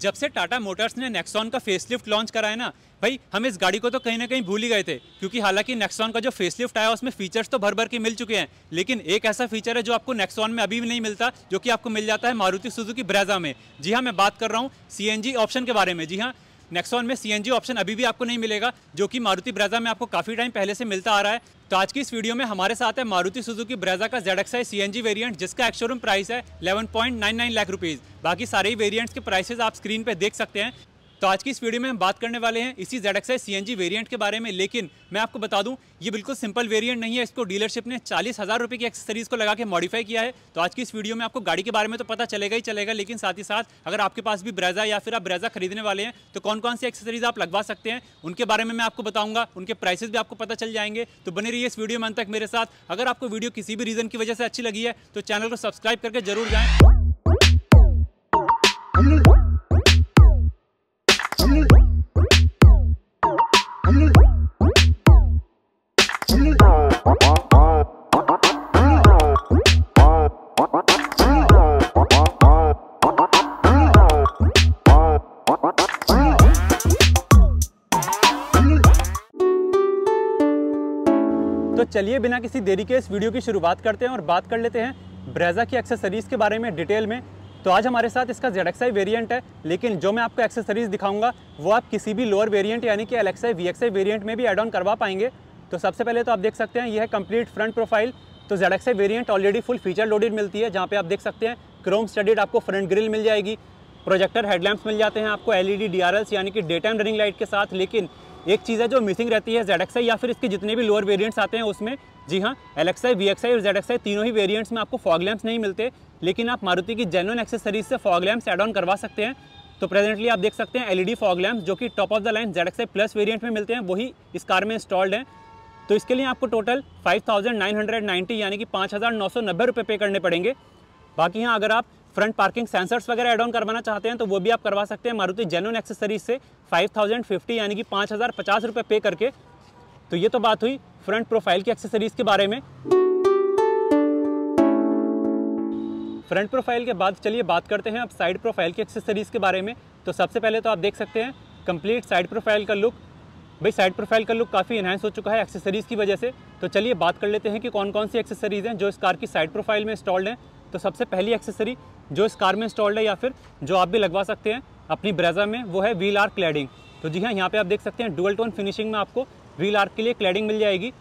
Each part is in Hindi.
जब से टाटा मोटर्स ने नेक्सॉन का फेसलिफ्ट लॉन्च कराया ना भाई हम इस गाड़ी को तो कहीं ना कहीं भूल ही गए थे क्योंकि हालांकि नेक्सॉन का जो फेसलिफ्ट आया उसमें फीचर्स तो भर भर के मिल चुके हैं लेकिन एक ऐसा फीचर है जो आपको नेक्सॉन में अभी भी नहीं मिलता जो कि आपको मिल जाता है मारुति सुजुकी ब्रेजा में जी हाँ मैं बात कर रहा हूँ सी ऑप्शन के बारे में जी हाँ नेक्सॉन में सीएनजी ऑप्शन अभी भी आपको नहीं मिलेगा जो कि मारुति ब्रेजा में आपको काफ़ी टाइम पहले से मिलता आ रहा है तो आज की इस वीडियो में हमारे साथ है मारुति सुजुकी ब्रेजा का जेड एक्स सीएनजी वेरिएंट जिसका एक्शोरूम प्राइस है 11.99 लाख रुपीज़ बाकी सारे ही वेरिएंट्स के प्राइसेज आप स्क्रीन पे देख सकते हैं तो आज की इस वीडियो में हम बात करने वाले हैं इसी जेड एक्स सी वेरिएंट के बारे में लेकिन मैं आपको बता दूं ये बिल्कुल सिंपल वेरिएंट नहीं है इसको डीलरशिप ने चालीस हज़ार रुपये की एक्सेसरीज को लगा के मॉडिफाई किया है तो आज की इस वीडियो में आपको गाड़ी के बारे में तो पता चलेगा ही चलेगा लेकिन साथ ही साथ अगर आपके पास भी ब्रेजा या फिर आप ब्रेजा खरीदने वाले हैं तो कौन कौन सी एक्सेसरीज आप लगवा सकते हैं उनके बारे में मैं आपको बताऊंगा उनके प्राइसेज भी आपको पता चल जाएंगे तो बने रही इस वीडियो में अंत तक मेरे साथ अगर आपको वीडियो किसी भी रीज़न की वजह से अच्छी लगी है तो चैनल को सब्सक्राइब करके जरूर जाएँ तो चलिए बिना किसी देरी के इस वीडियो की शुरुआत करते हैं और बात कर लेते हैं ब्रेजा की एक्सेसरीज़ के बारे में डिटेल में तो आज हमारे साथ इसका जेड वेरिएंट है लेकिन जो मैं आपको एक्सेसरीज़ दिखाऊंगा वो आप किसी भी लोअर वेरिएंट यानी कि वी एक्स वेरिएंट में भी एड ऑन करवा पाएंगे तो सबसे पहले तो आप देख सकते हैं यह है कंप्लीट फ्रंट प्रोफाइल तो Z X variant already full feature loaded मिलती है जहाँ पे आप देख सकते हैं क्रोम स्टडीड आपको फ्रंट ग्रिल मिल जाएगी प्रोजेक्टर हेडलैम्प्स मिल जाते हैं आपको आर डीआरएल्स e यानी कि डे टाइम रनिंग लाइट के साथ लेकिन एक चीज़ है जो मिसिंग रहती है जेड या फिर इसके जितने भी लोअर वेरियंट्स आते हैं उसमें जी हाँ L X I V X और जेड तीनों ही वेरियंट्स में आपको फॉग लैम्प्स नहीं मिलते लेकिन आप मारुति की जेनुअन एक्सेसरीज से फॉग लैम्प्स एड ऑन करवा सकते हैं तो प्रेजेंटली आप देख सकते हैं एलईडी फॉग लैम्प्स जो कि top of the line Z X plus variant में मिलते हैं वही इस कार में इंस्टॉल्ड हैं तो इसके लिए आपको टोटल 5,990 यानी कि पाँच हज़ार पे करने पड़ेंगे बाकी हाँ अगर आप फ्रंट पार्किंग सेंसर्स वगैरह एड ऑन करवाना चाहते हैं तो वो भी आप करवा सकते हैं मारुति जेनुअन एक्सेसरीज से फाइव थाउजेंड फिफ्टी यानी कि पाँच हज़ार पचास रुपये पे करके तो ये तो बात हुई फ्रंट प्रोफाइल की एक्सेसरीज़ के बारे में फ्रंट प्रोफाइल के बाद चलिए बात करते हैं अब साइड प्रोफाइल की एक्सेसरीज़ के बारे में तो सबसे पहले तो आप देख सकते हैं कंप्लीट साइड प्रोफाइल का लुक भाई साइड प्रोफाइल का लुक काफ़ी इन्हेंस हो चुका है एक्सेसरीज़ की वजह से तो चलिए बात कर लेते हैं कि कौन कौन सी एक्सेसरीज़ हैं जो इस कार की साइड प्रोफाइल में इंस्टॉल्ड हैं तो सबसे पहली एक्सेसरी जो इस कार में इंस्टॉल्ड है या फिर जो आप भी लगवा सकते हैं अपनी ब्रेजा में वो है व्हील आर क्लैडिंग तो जी हाँ यहाँ पे आप देख सकते हैं डुअल टोन फिनिशिंग में आपको व्हील आर के लिए क्लैडिंग मिल जाएगी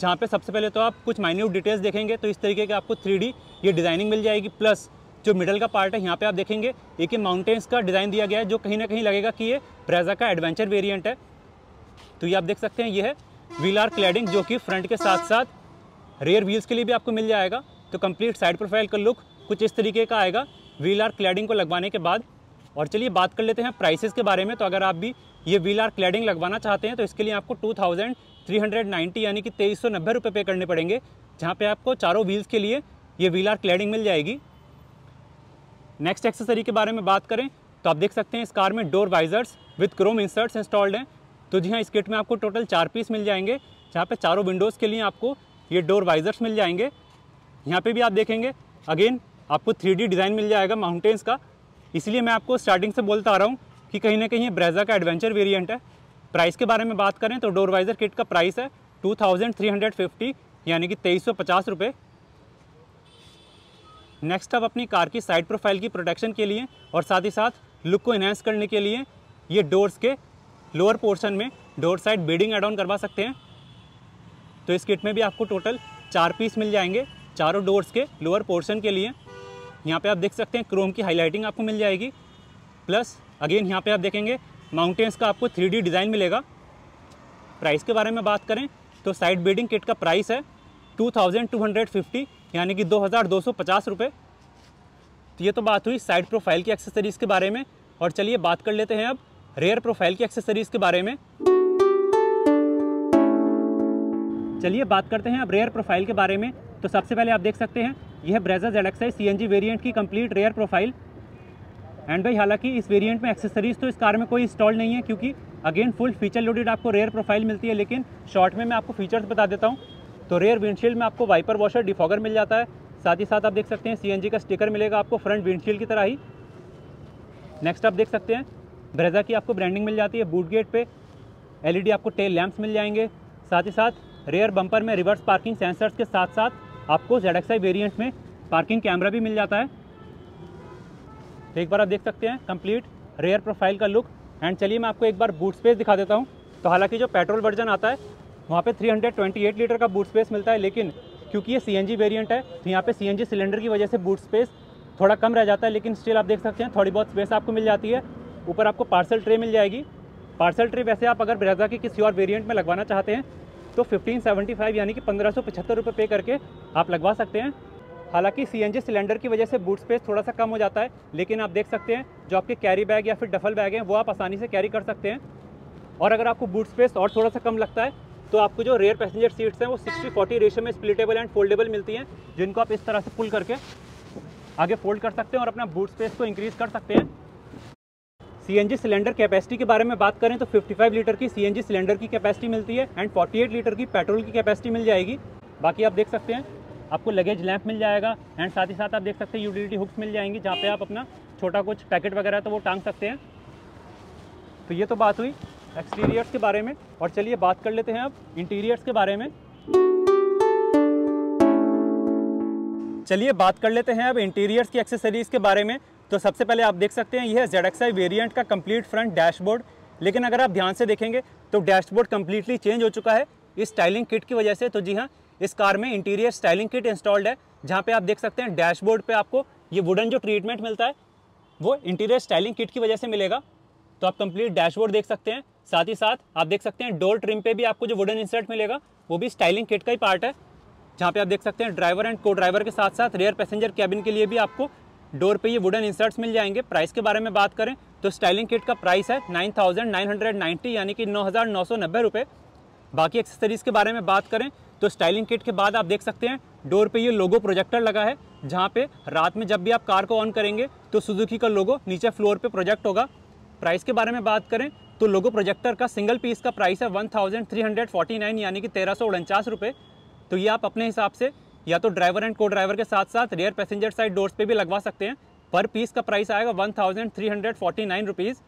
जहाँ पे सबसे पहले तो आप कुछ माइन्यूट डिटेल्स देखेंगे तो इस तरीके की आपको थ्री ये डिज़ाइनिंग मिल जाएगी प्लस जो मिडल का पार्ट है यहाँ पर आप देखेंगे एक ही माउंटेन्स का डिज़ाइन दिया गया है जो कहीं ना कहीं लगेगा कि ये ब्रेजा का एडवेंचर वेरियंट है तो ये आप देख सकते हैं ये है व्हील आर क्लैडिंग जो कि फ्रंट के साथ साथ रेयर व्हील्स के लिए भी आपको मिल जाएगा तो कंप्लीट साइड प्रोफाइल का लुक कुछ इस तरीके का आएगा व्हील आर क्लैडिंग को लगवाने के बाद और चलिए बात कर लेते हैं प्राइसेस के बारे में तो अगर आप भी ये व्हील आर क्लैडिंग लगवाना चाहते हैं तो इसके लिए आपको two thousand three hundred ninety यानी कि तेईस सौ नब्बे रुपये पे करने पड़ेंगे जहाँ पर आपको चारों व्हील्स के लिए ये व्हील आर क्लैडिंग मिल जाएगी नेक्स्ट एक्सेसरी के बारे में बात करें तो आप देख सकते हैं इस कार में door visors with chrome inserts installed हैं तो जी हाँ इस किट में आपको टोटल चार पीस मिल जाएंगे जहाँ पे चारों विंडोज़ के लिए आपको ये डोर वाइजर्स मिल जाएंगे यहाँ पे भी आप देखेंगे अगेन आपको थ्री डिज़ाइन मिल जाएगा माउंटेन्स का इसलिए मैं आपको स्टार्टिंग से बोलता आ रहा हूँ कि कहीं ना कहीं ये ब्रेजा का एडवेंचर वेरिएंट है प्राइस के बारे में बात करें तो डोरवाइज़र किट का प्राइस है two thousand three hundred fifty यानी कि तेईस सौ पचास रुपये नेक्स्ट अब अपनी कार की साइड प्रोफाइल की प्रोटेक्शन के लिए और साथ ही साथ लुक को इन्हेंस करने के लिए ये डोर्स के लोअर पोर्शन में door side beading add on करवा सकते हैं तो इस किट में भी आपको टोटल चार पीस मिल जाएंगे चारों डोर्स के लोअर पोर्शन के लिए यहाँ पे आप देख सकते हैं क्रोम की हाईलाइटिंग आपको मिल जाएगी प्लस अगेन यहाँ पे आप देखेंगे माउंटेंस का आपको थ्री डिज़ाइन मिलेगा प्राइस के बारे में बात करें तो साइड बिल्डिंग किट का प्राइस है two thousand two hundred fifty यानी कि दो हज़ार दो सौ पचास रुपये तो ये तो बात हुई साइड प्रोफाइल की एक्सेसरीज़ के बारे में और चलिए बात कर लेते हैं अब रेयर प्रोफाइल की एक्सेसरीज़ के बारे में चलिए बात करते हैं अब रेयर प्रोफाइल के बारे में तो सबसे पहले आप देख सकते हैं यह Brezza Z X C variant की कंप्लीट रेयर प्रोफाइल एंड भाई हालांकि इस वेरिएंट में एक्सेसरीज तो इस कार में कोई इंस्टॉल नहीं है क्योंकि अगेन फुल फीचर लोडेड आपको रेयर प्रोफाइल मिलती है लेकिन शॉर्ट में मैं आपको फीचर्स बता देता हूँ तो रेयर विंडशील्ड में आपको वाइपर वॉशर डिफॉगर मिल जाता है साथ ही साथ आप देख सकते हैं सी का स्टिकर मिलेगा आपको फ्रंट विंडशील्ड की तरह ही नेक्स्ट आप देख सकते हैं ब्रेजा की आपको ब्रांडिंग मिल जाती है बूट गेट पर एल आपको टेल लैम्प्स मिल जाएंगे साथ ही साथ रेयर बम्पर में रिवर्स पार्किंग सेंसर्स के साथ साथ आपको जेड एक्स वेरियंट में पार्किंग कैमरा भी मिल जाता है तो एक बार आप देख सकते हैं कंप्लीट रेयर प्रोफाइल का लुक एंड चलिए मैं आपको एक बार बूट स्पेस दिखा देता हूँ तो हालांकि जो पेट्रोल वर्जन आता है वहाँ पे 328 लीटर का बूट स्पेस मिलता है लेकिन क्योंकि ये सीएनजी वेरिएंट है तो यहाँ पे सीएनजी सिलेंडर की वजह से बूट स्पेस थोड़ा कम रह जाता है लेकिन स्टिल आप देख सकते हैं थोड़ी बहुत स्पेस आपको मिल जाती है ऊपर आपको पार्सल ट्रे मिल जाएगी पार्सल ट्रे वैसे आप अगर ब्रेजा के किसी और वेरियंट में लगवाना चाहते हैं तो 1575 यानी कि पंद्रह सौ पे करके आप लगवा सकते हैं हालांकि जी सिलेंडर की वजह से बूट स्पेस थोड़ा सा कम हो जाता है लेकिन आप देख सकते हैं जो आपके कैरी बैग या फिर डफल बैग हैं वो आप आसानी से कैरी कर सकते हैं और अगर आपको बूट स्पेस और थोड़ा सा कम लगता है तो आपको जो रेयर पैसेंजर सीट्स हैं वो सिक्सटी फोर्टी रेशो में स्प्लिटेबल एंड फोल्डेबल मिलती हैं जिनको आप इस तरह से पुल करके आगे फोल्ड कर सकते हैं और अपना बूट स्पेस को इंक्रीज़ कर सकते हैं सीएनजी सिलेंडर कैपेसिटी के बारे में बात करें तो 55 लीटर की सीएनजी सिलेंडर की कैपेसिटी मिलती है एंड 48 लीटर की पेट्रोल की कैपेसिटी मिल जाएगी बाकी आप देख सकते हैं आपको लगेज लैंप मिल जाएगा एंड साथ ही साथ आप देख सकते हैं यूटिलिटी हुक्स मिल जाएंगी जहाँ पे आप अपना छोटा कुछ पैकेट वगैरह तो वो टांग सकते हैं तो ये तो बात हुई एक्सटीरियर्स के बारे में और चलिए बात कर लेते हैं आप इंटीरियर्स के बारे में चलिए बात कर लेते हैं अब इंटीरियर्स की एक्सेसरीज़ के बारे में तो सबसे पहले आप देख सकते हैं यह है जेड वेरिएंट का कंप्लीट फ्रंट डैशबोर्ड लेकिन अगर आप ध्यान से देखेंगे तो डैशबोर्ड कम्प्लीटली चेंज हो चुका है इस स्टाइलिंग किट की वजह से तो जी हाँ इस कार में इंटीरियर स्टाइलिंग किट इंस्टॉल्ड है जहाँ पे आप देख सकते हैं डैशबोर्ड पे आपको ये वुडन जो ट्रीटमेंट मिलता है वो इंटीरियर स्टाइलिंग किट की वजह से मिलेगा तो आप कंप्लीट डैशबोर्ड देख सकते हैं साथ ही साथ आप देख सकते हैं डोर ट्रिम पे भी आपको जो वुडन इंसर्ट मिलेगा वो भी स्टाइलिंग किट का ही पार्ट है जहाँ पे आप देख सकते हैं ड्राइवर एंड को ड्राइवर के साथ साथ रेयर पैसेंजर कैबिन के लिए भी आपको डोर पे ये वुडन इंसर्ट्स मिल जाएंगे प्राइस के बारे में बात करें तो स्टाइलिंग किट का प्राइस है nine thousand nine hundred ninety यानी कि नौ हज़ार नौ सौ नब्बे रुपये बाकी एक्सेसरीज़ के बारे में बात करें तो स्टाइलिंग किट के बाद आप देख सकते हैं डोर पे ये लोगो प्रोजेक्टर लगा है जहाँ पे रात में जब भी आप कार को ऑन करेंगे तो सुजुकी का लोगो नीचे फ्लोर पे प्रोजेक्ट होगा प्राइस के बारे में बात करें तो लोगो प्रोजेक्टर का सिंगल पीस का प्राइस है one thousand three hundred forty nine यानी कि तेरह सौ उनचास रुपये तो ये आप अपने हिसाब से या तो ड्राइवर एंड को ड्राइवर के साथ साथ रेयर पैसेंजर साइड डोर्स पे भी लगवा सकते हैं पर पीस का प्राइस आएगा one thousand three hundred forty nine rupees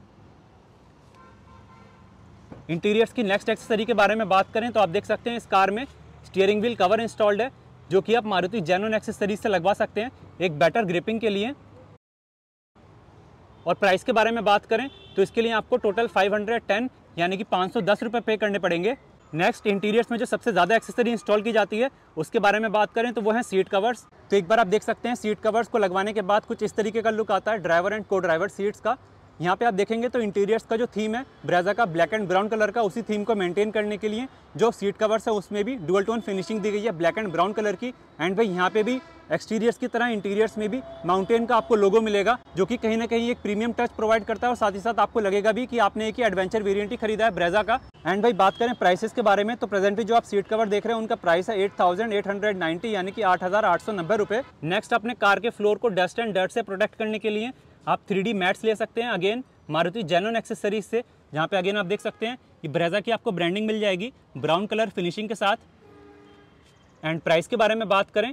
interiors की नेक्स्ट एक्सेसरी के बारे में बात करें तो आप देख सकते हैं इस कार में स्टीयरिंग व्हील कवर इंस्टॉल्ड है जो कि आप मारुति जैनोन एक्सेसरीज से लगवा सकते हैं एक बेटर ग्रिपिंग के लिए और प्राइस के बारे में बात करें तो इसके लिए आपको टोटल 510 यानी कि पाँच सौ पे करने पड़ेंगे नेक्स्ट इंटीरियर्स में जो सबसे ज़्यादा एक्सेसरी इंस्टॉल की जाती है उसके बारे में बात करें तो वो है सीट कवर्स तो एक बार आप देख सकते हैं सीट कवर्स को लगवाने के बाद कुछ इस तरीके का लुक आता है driver and co driver seats का यहाँ पे आप देखेंगे तो इंटीरियर्स का जो थीम है ब्रेजा का ब्लैक एंड ब्राउन कलर का उसी थीम को मेंटेन करने के लिए जो सीट कवर्स है उसमें भी डुअल टोन फिनिशिंग दी गई है ब्लैक एंड ब्राउन कलर की एंड भाई यहाँ पे भी एक्सटीरियर्स की तरह इंटीरियर्स में भी माउंटेन का आपको लोगो मिलेगा जो कि कहीं ना कहीं एक प्रीमियम टच प्रोवाइड करता है और साथ ही साथ आपको लगेगा भी कि आपने एक ही एडवेंचर वेरियंट ही खरीदा है ब्रेजा का एंड भाई बात करें प्राइसेस के बारे में तो प्रेजेंटली जो आप सीट कवर देख रहे हैं उनका प्राइस है eight thousand eight hundred ninety यानी कि आठ हजार आठ सौ नब्बे नेक्स्ट अपने कार के फ्लोर को डस्ट एंड डर्ट से प्रोटेक्ट करने के लिए आप थ्री मैट्स ले सकते हैं अगेन मारुति जेनोन एक्सेसरीज से जहाँ पे अगेन आप देख सकते हैं ये ब्रेजा की आपको ब्रांडिंग मिल जाएगी ब्राउन कलर फिनिशिंग के साथ एंड प्राइस के बारे में बात करें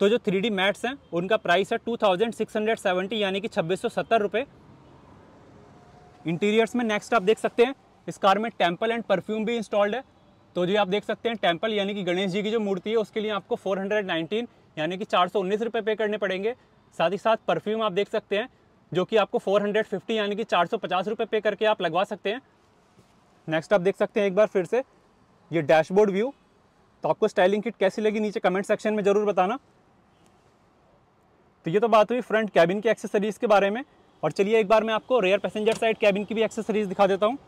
तो जो थ्री डी मैट्स हैं उनका प्राइस है two thousand six hundred seventy यानी कि छब्बीस सौ सत्तर रुपये इंटीरियर्स में नेक्स्ट आप देख सकते हैं इस कार में टेम्पल एंड परफ्यूम भी इंस्टॉल्ड है तो जो आप देख सकते हैं टेम्पल यानी कि गणेश जी की जो मूर्ति है उसके लिए आपको फोर हंड्रेड नाइनटीन यानी कि चार सौ उन्नीस रुपये पे करने पड़ेंगे साथ ही साथ परफ्यूम आप देख सकते हैं जो कि आपको 450 यानी कि चार सौ पे करके आप लगवा सकते हैं नेक्स्ट आप देख सकते हैं एक बार फिर से ये डैशबोर्ड व्यू तो आपको स्टाइलिंग किट कैसी लगी नीचे कमेंट सेक्शन में ज़रूर बताना तो ये तो बात हुई फ्रंट कैबिन की एक्सेसरीज़ के बारे में और चलिए एक बार मैं आपको रेयर पैसेंजर साइड कैबिन की भी एक्सेसरीज़ दिखा देता हूँ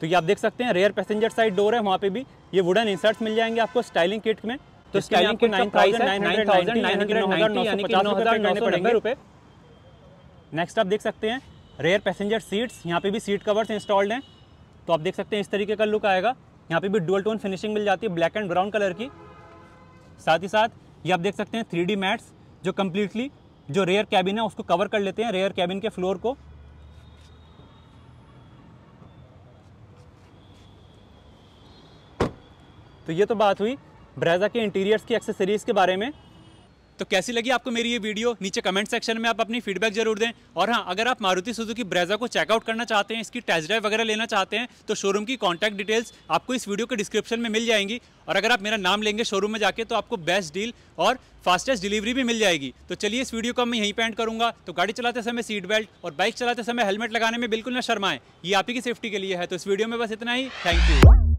तो ये आप देख सकते हैं रेयर पैसेंजर साइड डोर है वहाँ पे भी ये वुडन इंसर्ट्स मिल जाएंगे आपको स्टाइलिंग किट में तो स्टाइलिंग के नाइन प्राइस है नाइन थाउजेंड नौ हज़ार नौ सौ नब्बे नेक्स्ट आप देख सकते हैं रेयर पैसेंजर सीट्स यहाँ पे भी सीट कवर्स इंस्टॉल्ड हैं तो आप देख सकते हैं इस तरीके का लुक आएगा यहाँ पे भी डुअल टोन फिनिशिंग मिल जाती है ब्लैक एंड ब्राउन कलर की साथ ही साथ ये आप देख सकते हैं थ्री मैट्स जो कम्प्लीटली जो रेयर कैबिन है उसको कवर कर लेते हैं रेयर कैबिन के फ्लोर को तो ये तो बात हुई ब्रेजा के इंटीरियर्स की एक्सेसरीज़ के बारे में तो कैसी लगी आपको मेरी ये वीडियो नीचे कमेंट सेक्शन में आप अपनी फीडबैक जरूर दें और हाँ अगर आप मारुति सुजुकी ब्रेजा को चेकआउट करना चाहते हैं इसकी टेस्ट ड्राइव वगैरह लेना चाहते हैं तो शोरूम की कॉन्टैक्ट डिटेल्स आपको इस वीडियो के डिस्क्रिप्शन में मिल जाएंगी और अगर आप मेरा नाम लेंगे शोरूम में जाके तो आपको बेस्ट डील और फास्टेस्ट डिलीवरी भी मिल जाएगी तो चलिए इस वीडियो को मैं यहीं पेंट करूँगा तो गाड़ी चलाते समय सीट बेल्ट और बाइक चलाते समय हेलमेट लगाने में बिल्कुल ना शर्माएं ये आप ही की सेफ्टी के लिए है तो इस वीडियो में बस इतना ही थैंक यू